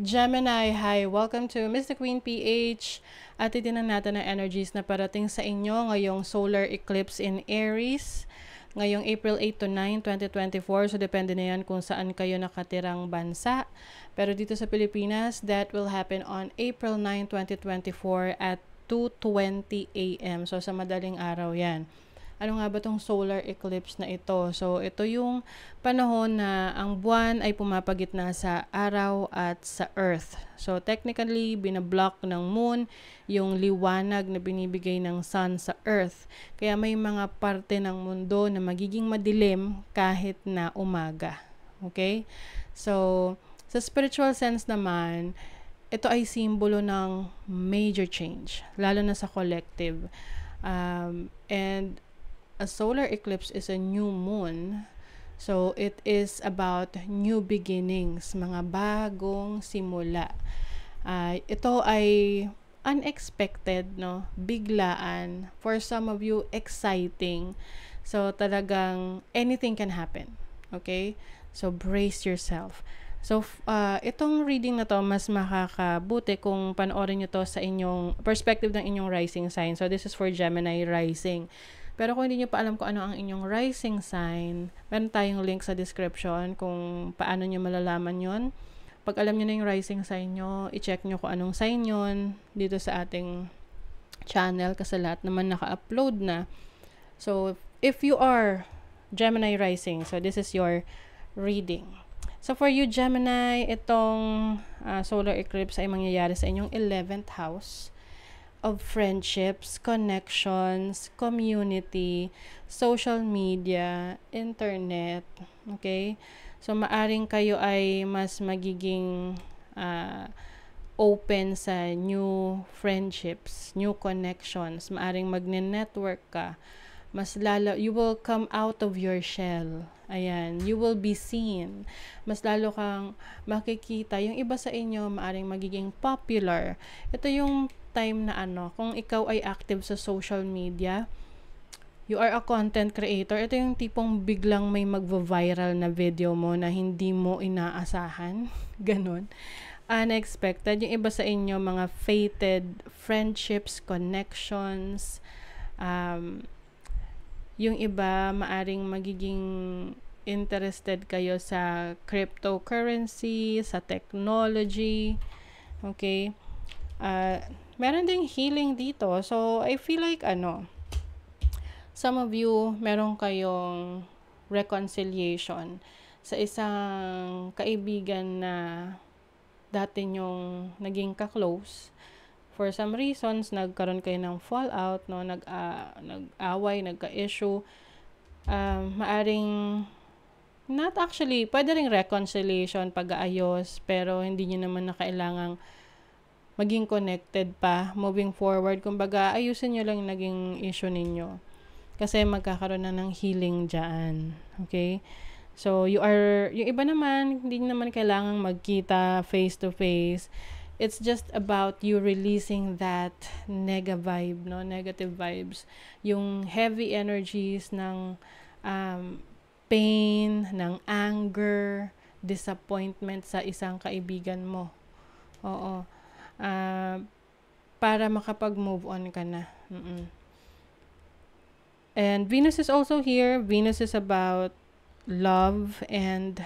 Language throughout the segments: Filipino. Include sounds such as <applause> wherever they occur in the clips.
Gemini, hi! Welcome to Mr. Queen PH at titinan natin ang energies na parating sa inyo ngayong solar eclipse in Aries ngayong April 8 to 9, 2024. So, depende na yan kung saan kayo nakatirang bansa. Pero dito sa Pilipinas, that will happen on April 9, 2024 at 2.20 a.m. So, sa madaling araw yan ano nga ba tong solar eclipse na ito? So, ito yung panahon na ang buwan ay pumapagitna sa araw at sa earth. So, technically, binablock ng moon yung liwanag na binibigay ng sun sa earth. Kaya may mga parte ng mundo na magiging madilim kahit na umaga. Okay? So, sa spiritual sense naman, ito ay simbolo ng major change, lalo na sa collective. Um, and a solar eclipse is a new moon. So, it is about new beginnings, mga bagong simula. Uh, ito ay unexpected, no? Biglaan. For some of you, exciting. So, talagang anything can happen. Okay? So, brace yourself. So, uh, itong reading na to, mas makakabuti kung panoorin nyo to sa inyong perspective ng inyong rising sign. So, this is for Gemini rising. Pero kung hindi nyo pa alam kung ano ang inyong rising sign, meron tayong link sa description kung paano nyo malalaman yon. Pag alam nyo na yung rising sign nyo, i-check nyo kung anong sign yon dito sa ating channel kasi lahat naman naka-upload na. So, if you are Gemini rising, so this is your reading. So, for you Gemini, itong uh, solar eclipse ay mangyayari sa inyong 11th house of friendships, connections, community, social media, internet. Okay? So, maaring kayo ay mas magiging uh, open sa new friendships, new connections. Maaring magne-network ka. Mas lalo, you will come out of your shell. Ayan, you will be seen. Mas lalo kang makikita. Yung iba sa inyo, maaring magiging popular. Ito yung time na ano, kung ikaw ay active sa social media, you are a content creator, ito yung tipong biglang may magva-viral na video mo na hindi mo inaasahan. <laughs> Ganon. Unexpected. Yung iba sa inyo, mga fated friendships, connections, um, yung iba, maaring magiging interested kayo sa cryptocurrency, sa technology, okay? Uh, meron ding healing dito. So, I feel like ano, some of you, meron kayong reconciliation sa isang kaibigan na dati nyong naging ka-close. For some reasons, nagkaroon kayo ng fallout, no? Nag, uh, nag-away, nagka-issue. Um, maaring not actually, pwede ring reconciliation, pag-aayos, pero hindi nyo naman na kailangang maging connected pa moving forward. Kumbaga, ayusin nyo lang naging issue ninyo. Kasi magkakaroon na ng healing dyan. Okay? So, you are, yung iba naman, hindi naman kailangang magkita face to face. It's just about you releasing that nega vibe, no? Negative vibes. Yung heavy energies ng um, pain, ng anger, disappointment sa isang kaibigan mo. Oo uh, para makapag-move on ka na. Mm-mm. And Venus is also here. Venus is about love and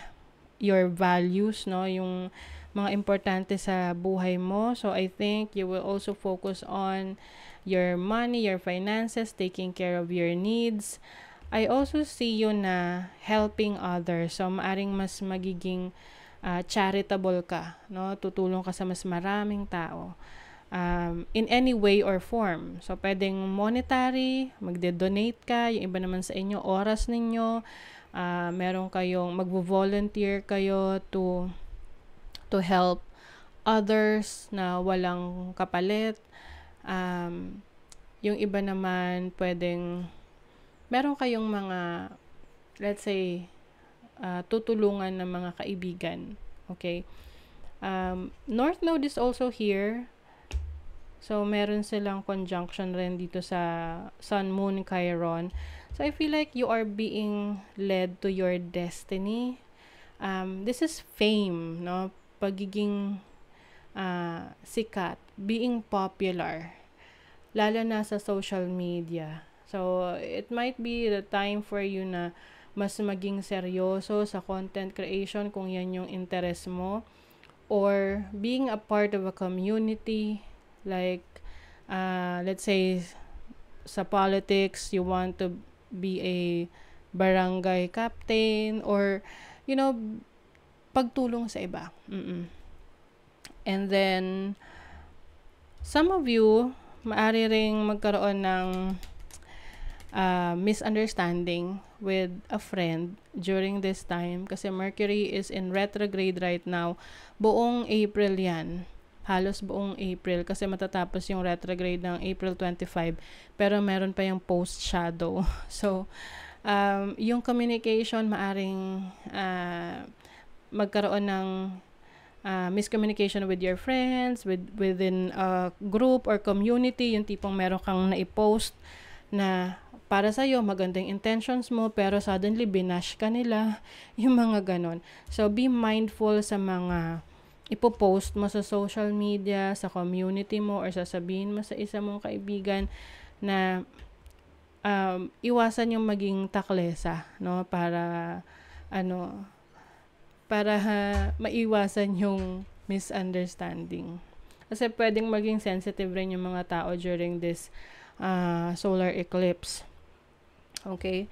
your values, no? Yung mga importante sa buhay mo. So I think you will also focus on your money, your finances, taking care of your needs. I also see you na helping others. So maaring mas magiging uh, charitable ka, no? Tutulong ka sa mas maraming tao. Um, in any way or form. So, pwedeng monetary, magde-donate ka, yung iba naman sa inyo, oras ninyo, uh, meron kayong, magvo-volunteer kayo to, to help others na walang kapalit. Um, yung iba naman, pwedeng, meron kayong mga, let's say, Ah, tutulungan ng mga kaibigan. Okay? Um, North Node is also here. So, meron silang conjunction rin dito sa Sun, Moon, Chiron. So, I feel like you are being led to your destiny. Um, this is fame, no? Pagiging uh, sikat, being popular, lalo na sa social media. So, it might be the time for you na mas maging seryoso sa content creation kung yan yung interest mo or being a part of a community like uh, let's say sa politics you want to be a barangay captain or you know pagtulong sa iba Mm-mm. and then some of you maari ring magkaroon ng uh, misunderstanding with a friend during this time kasi Mercury is in retrograde right now. Buong April 'yan. Halos buong April kasi matatapos yung retrograde ng April 25 pero meron pa yung post shadow. <laughs> So um, yung communication maaring uh, magkaroon ng uh, miscommunication with your friends, with within a group or community, yung tipong meron kang naipost na para sa iyo magandang intentions mo pero suddenly binash ka nila <laughs> yung mga ganon so be mindful sa mga ipopost mo sa social media sa community mo or sasabihin mo sa isa mong kaibigan na um, iwasan yung maging taklesa no para ano para ha, maiwasan yung misunderstanding kasi pwedeng maging sensitive rin yung mga tao during this uh, solar eclipse okay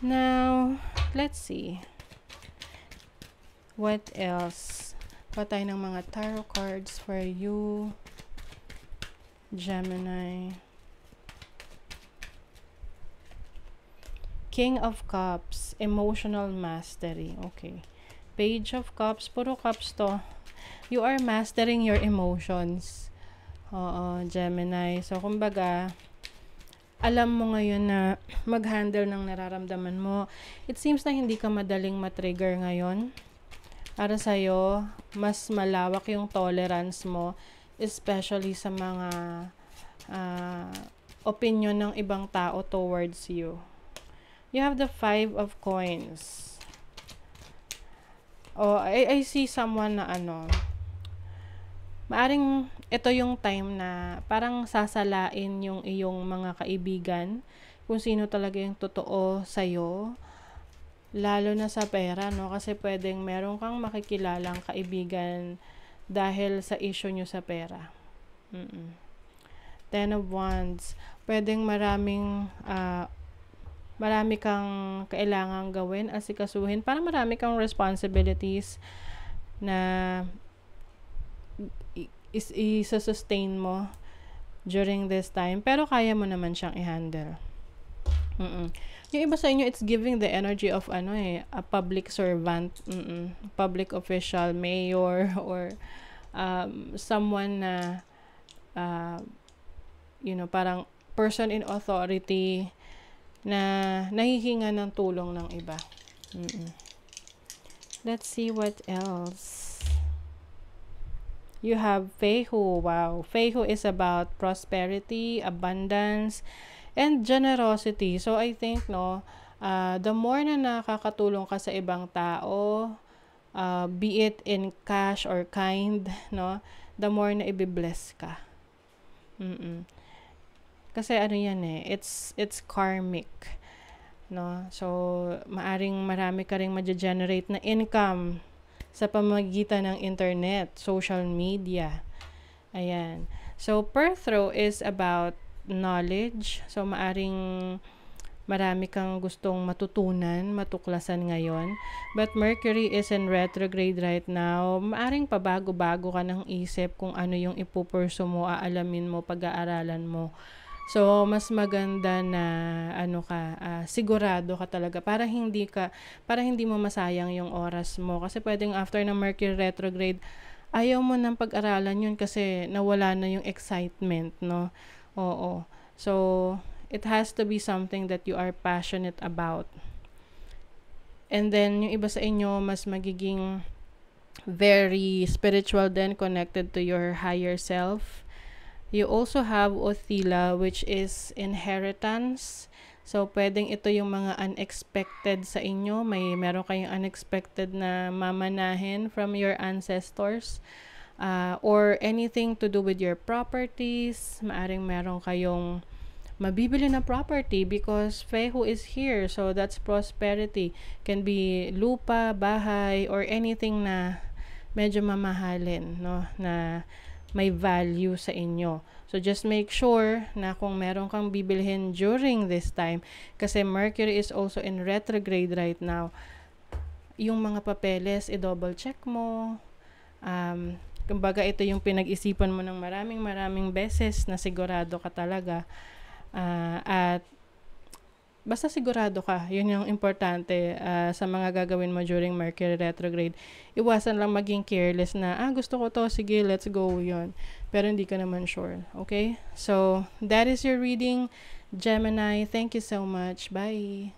now let's see what else patay ng mga tarot cards for you Gemini King of Cups emotional mastery okay Page of Cups puro cups to you are mastering your emotions oo Gemini so kumbaga alam mo ngayon na <clears throat> mag-handle ng nararamdaman mo. It seems na hindi ka madaling matrigger ngayon. Para sa'yo, mas malawak yung tolerance mo, especially sa mga uh, opinion ng ibang tao towards you. You have the five of coins. Oh, I, I see someone na ano, maaring ito yung time na parang sasalain yung iyong mga kaibigan kung sino talaga yung totoo sa'yo lalo na sa pera no kasi pwedeng meron kang makikilalang kaibigan dahil sa issue nyo sa pera Mm-mm. ten of wands pwedeng maraming uh, marami kang kailangang gawin asikasuhin para marami kang responsibilities na is i-sustain mo during this time pero kaya mo naman siyang i-handle. Mm-mm. Yung iba sa inyo it's giving the energy of ano eh a public servant, mm-mm, public official, mayor <laughs> or um, someone na uh, you know parang person in authority na nahihinga ng tulong ng iba. Mm-mm. Let's see what else. You have Fehu. Wow. Fehu is about prosperity, abundance, and generosity. So, I think, no, uh, the more na nakakatulong ka sa ibang tao, uh, be it in cash or kind, no, the more na ibibless ka. Mm-mm. Kasi ano yan eh, it's, it's karmic. No? So, maaring marami ka rin ma-generate na income sa pamagitan ng internet, social media. Ayan. So, Perthrow is about knowledge. So, maaring marami kang gustong matutunan, matuklasan ngayon. But Mercury is in retrograde right now. Maaring pabago-bago ka ng isip kung ano yung ipupurso mo, aalamin mo, pag-aaralan mo So, mas maganda na ano ka, uh, sigurado ka talaga para hindi ka para hindi mo masayang yung oras mo kasi pwedeng after ng Mercury retrograde ayaw mo nang pag-aralan yun kasi nawala na yung excitement, no? Oo. So, it has to be something that you are passionate about. And then, yung iba sa inyo, mas magiging very spiritual then connected to your higher self You also have Othila which is inheritance. So, pwedeng ito yung mga unexpected sa inyo. May meron kayong unexpected na mamanahin from your ancestors. Uh, or anything to do with your properties. Maaring meron kayong mabibili na property because Fehu is here. So, that's prosperity. Can be lupa, bahay, or anything na medyo mamahalin, no? Na may value sa inyo. So just make sure na kung meron kang bibilhin during this time, kasi Mercury is also in retrograde right now, yung mga papeles, i-double check mo. Um, kumbaga ito yung pinag-isipan mo ng maraming maraming beses na sigurado ka talaga. Uh, at basta sigurado ka, yun yung importante uh, sa mga gagawin mo during Mercury retrograde. Iwasan lang maging careless na, ah, gusto ko to, sige, let's go, yun. Pero hindi ka naman sure, okay? So, that is your reading, Gemini. Thank you so much. Bye!